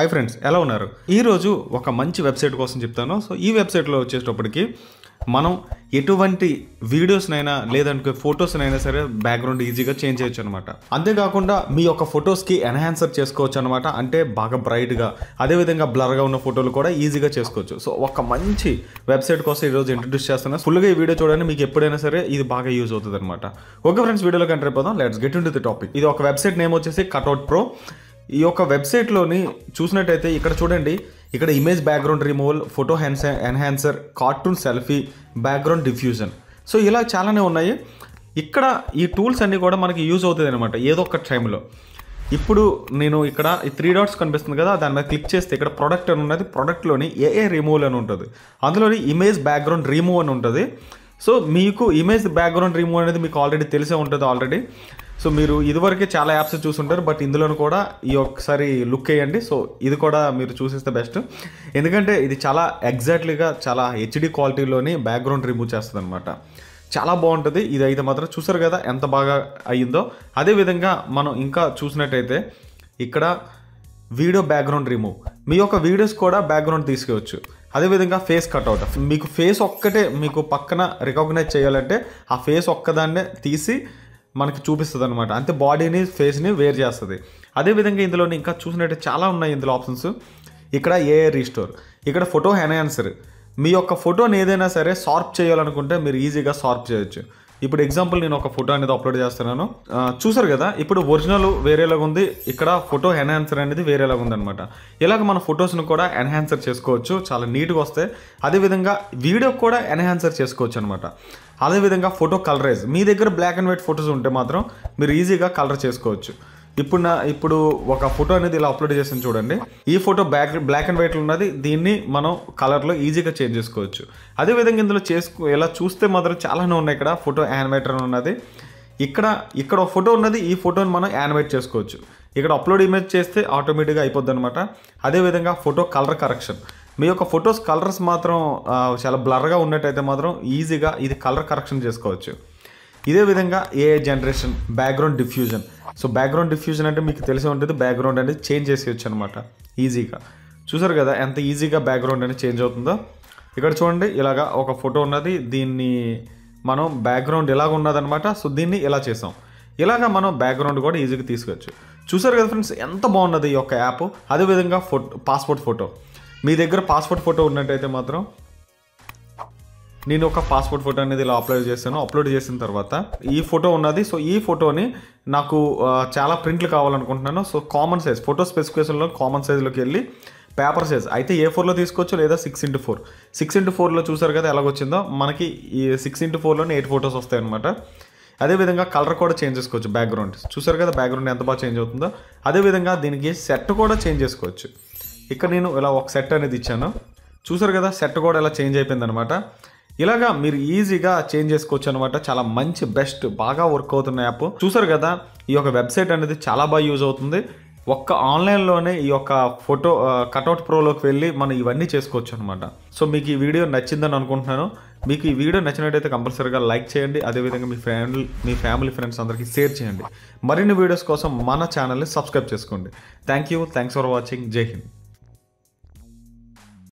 hi friends ఎలా ఉన్నారు ఈరోజు ఒక మంచి వెబ్సైట్ కోసం చెప్తాను సో ఈ వెబ్సైట్లో వచ్చేటప్పటికి మనం ఎటువంటి వీడియోస్నైనా లేదంటే ఫొటోస్నైనా సరే బ్యాక్గ్రౌండ్ ఈజీగా చేంజ్ చేయొచ్చు అనమాట అంతేకాకుండా మీ యొక్క ఫొటోస్కి ఎన్హాన్సర్ చేసుకోవచ్చు అనమాట అంటే బాగా బ్రైట్గా అదేవిధంగా బ్లర్గా ఉన్న ఫోటోలు కూడా ఈజీగా చేసుకోవచ్చు సో ఒక మంచి వెబ్సైట్ కోసం ఈరోజు ఇంట్రడ్యూస్ చేస్తున్నా ఫుల్గా ఈ వీడియో చూడండి మీకు ఎప్పుడైనా సరే ఇది బాగా యూజ్ అవుతుంది అనమాట ఓకే ఫ్రెండ్స్ వీడియోలో కంటే పోదాం let's get into the topic ఇది ఒక వెబ్సైట్ నేమ్ వచ్చేసి కట్అవుట్ ప్రో ఈ యొక్క వెబ్సైట్లోని చూసినట్టయితే ఇక్కడ చూడండి ఇక్కడ image background removal photo enhancer cartoon selfie background diffusion so ఇలా చాలానే ఉన్నాయి ఇక్కడ ఈ టూల్స్ అన్నీ కూడా మనకి యూజ్ అవుతుంది అనమాట ఏదో ఒక టైంలో ఇప్పుడు నేను ఇక్కడ ఈ త్రీ డాట్స్ కనిపిస్తుంది కదా దాని మీద క్లిక్ చేస్తే ఇక్కడ ప్రోడక్ట్ అని ఉన్నది ప్రోడక్ట్లోని ఏఏ రిమూవల్ అని ఉంటుంది అందులోని ఇమేజ్ బ్యాక్గ్రౌండ్ రిమూవ్ అని ఉంటుంది సో మీకు ఇమేజ్ బ్యాక్గ్రౌండ్ రిమూవ్ అనేది మీకు ఆల్రెడీ తెలిసే ఉంటుంది ఆల్రెడీ సో మీరు ఇదివరకే చాలా యాప్స్ చూసుంటారు బట్ ఇందులో కూడా ఈ ఒకసారి లుక్ వేయండి సో ఇది కూడా మీరు చూసేస్తే బెస్ట్ ఎందుకంటే ఇది చాలా ఎగ్జాక్ట్లీగా చాలా హెచ్డి క్వాలిటీలోని బ్యాక్గ్రౌండ్ రిమూవ్ చేస్తుంది అనమాట చాలా బాగుంటుంది ఇది అయితే మాత్రం చూసారు కదా ఎంత బాగా అయ్యిందో అదేవిధంగా మనం ఇంకా చూసినట్టయితే ఇక్కడ వీడియో బ్యాక్గ్రౌండ్ రిమూవ్ మీ యొక్క వీడియోస్ కూడా బ్యాక్గ్రౌండ్ తీసుకోవచ్చు అదేవిధంగా ఫేస్ కట్అవుట్ మీకు ఫేస్ ఒక్కటే మీకు పక్కన రికగ్నైజ్ చేయాలంటే ఆ ఫేస్ ఒక్కదాన్నే తీసి మనకి చూపిస్తుంది అనమాట అంటే బాడీని ఫేస్ని వేర్ చేస్తుంది అదేవిధంగా ఇందులో ఇంకా చూసినట్టు చాలా ఉన్నాయి ఇందులో ఆప్షన్స్ ఇక్కడ ఏఏ రీస్టోర్ ఇక్కడ ఫోటో ఎన్హాన్సర్ మీ యొక్క ఫోటోని ఏదైనా సరే షార్ప్ చేయాలనుకుంటే మీరు ఈజీగా షార్ప్ చేయొచ్చు ఇప్పుడు ఎగ్జాంపుల్ నేను ఒక ఫోటో అనేది అప్లోడ్ చేస్తున్నాను చూసారు కదా ఇప్పుడు ఒరిజినల్ వేరేలాగా ఉంది ఇక్కడ ఫోటో ఎన్హాన్సర్ అనేది వేరేలాగా ఉందనమాట ఇలాగ మన ఫొటోస్ను కూడా ఎన్హాన్సర్ చేసుకోవచ్చు చాలా నీట్గా వస్తాయి అదేవిధంగా వీడియో కూడా ఎన్హాన్సర్ చేసుకోవచ్చు అనమాట అదేవిధంగా ఫోటో కలరైజ్ మీ దగ్గర బ్లాక్ అండ్ వైట్ ఫొటోస్ ఉంటే మాత్రం మీరు ఈజీగా కలర్ చేసుకోవచ్చు ఇప్పుడు నా ఇప్పుడు ఒక ఫోటో అనేది ఇలా అప్లోడ్ చేసింది చూడండి ఈ ఫోటో బ్లాక్ బ్లాక్ అండ్ వైట్లో ఉన్నది దీన్ని మనం కలర్లో ఈజీగా చేంజ్ చేసుకోవచ్చు అదేవిధంగా ఇందులో చేసుకో ఇలా చూస్తే మాత్రం చాలానే ఉన్నాయి ఇక్కడ ఫోటో యానిమేటర్ ఉన్నది ఇక్కడ ఇక్కడ ఒక ఫోటో ఉన్నది ఈ ఫోటోని మనం యానిమేట్ చేసుకోవచ్చు ఇక్కడ అప్లోడ్ ఇమేజ్ చేస్తే ఆటోమేటిక్గా అయిపోద్ది అనమాట అదేవిధంగా ఫోటో కలర్ కరెక్షన్ మీ యొక్క ఫొటోస్ కలర్స్ మాత్రం చాలా బ్లర్గా ఉన్నట్టయితే మాత్రం ఈజీగా ఇది కలర్ కరెక్షన్ చేసుకోవచ్చు ఇదే విధంగా a generation background diffusion so background diffusion అంటే మీకు తెలిసే ఉంటుంది బ్యాక్గ్రౌండ్ అనేది చేంజ్ చేసేయచ్చు అనమాట ఈజీగా చూసారు కదా ఎంత ఈజీగా బ్యాక్గ్రౌండ్ అనేది చేంజ్ అవుతుందో ఇక్కడ చూడండి ఇలాగా ఒక ఫోటో ఉన్నది దీన్ని మనం బ్యాక్గ్రౌండ్ ఇలాగ ఉన్నదనమాట సో దీన్ని ఇలా చేసాం ఇలాగ మనం బ్యాక్గ్రౌండ్ కూడా ఈజీగా తీసుకోవచ్చు చూసారు కదా ఫ్రెండ్స్ ఎంత బాగున్నది ఈ యొక్క యాప్ అదేవిధంగా ఫోటో పాస్పోర్ట్ ఫోటో మీ దగ్గర పాస్పోర్ట్ ఫోటో ఉన్నట్టయితే మాత్రం నేను ఒక పాస్పోర్ట్ ఫోటో అనేది ఇలా అప్లోడ్ చేశాను అప్లోడ్ చేసిన తర్వాత ఈ ఫోటో ఉన్నది సో ఈ ఫోటోని నాకు చాలా ప్రింట్లు కావాలనుకుంటున్నాను సో కామన్ సైజ్ ఫోటో స్పెసిఫికేషన్లో కామన్ సైజ్లోకి వెళ్ళి పేపర్ సైజ్ అయితే ఏ ఫోర్లో తీసుకోవచ్చు లేదా six into four six into ఫోర్లో చూసారు కదా ఎలాగొచ్చిందో మనకి ఈ సిక్స్ ఇంటూ ఫోర్లోనే ఎయిట్ ఫొటోస్ వస్తాయి అనమాట అదేవిధంగా కలర్ కూడా చేంజ్ చేసుకోవచ్చు బ్యాక్గ్రౌండ్ చూసారు కదా బ్యాక్గ్రౌండ్ ఎంత బాగా చేంజ్ అవుతుందో అదేవిధంగా దీనికి సెట్ కూడా చేంజ్ చేసుకోవచ్చు ఇక్కడ నేను ఇలా ఒక సెట్ అనేది ఇచ్చాను చూసారు కదా సెట్ కూడా ఇలా చేంజ్ అయిపోయింది అనమాట ఇలాగా మీరు ఈజీగా చేంజ్ చేసుకోవచ్చు అనమాట చాలా మంచి బెస్ట్ బాగా వర్క్ అవుతున్న యాప్ చూసారు కదా ఈ యొక్క వెబ్సైట్ అనేది చాలా బాగా యూజ్ అవుతుంది ఒక్క ఆన్లైన్లోనే ఈ యొక్క ఫోటో కటౌట్ ప్రోలోకి వెళ్ళి మనం ఇవన్నీ చేసుకోవచ్చు అనమాట సో మీకు ఈ వీడియో నచ్చిందని అనుకుంటున్నాను మీకు ఈ వీడియో నచ్చినట్టయితే కంపల్సరీగా లైక్ చేయండి అదేవిధంగా మీ ఫ్యామిలీ మీ ఫ్యామిలీ ఫ్రెండ్స్ అందరికీ షేర్ చేయండి మరిన్ని వీడియోస్ కోసం మన ఛానల్ని సబ్స్క్రైబ్ చేసుకోండి thank you thanks for watching Jai Hind